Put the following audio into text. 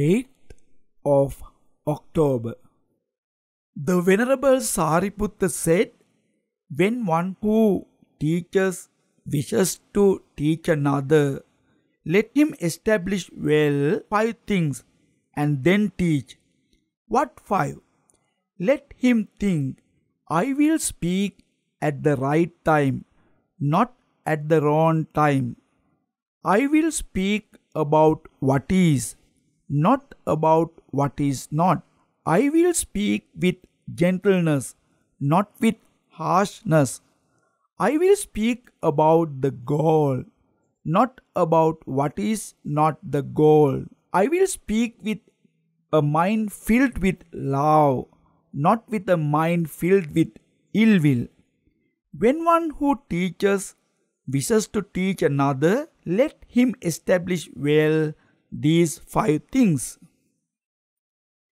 8th of October. The Venerable Sariputta said, When one who teaches wishes to teach another, let him establish well five things and then teach. What five? Let him think, I will speak at the right time, not at the wrong time. I will speak about what is not about what is not. I will speak with gentleness, not with harshness. I will speak about the goal, not about what is not the goal. I will speak with a mind filled with love, not with a mind filled with ill will. When one who teaches wishes to teach another, let him establish well these five things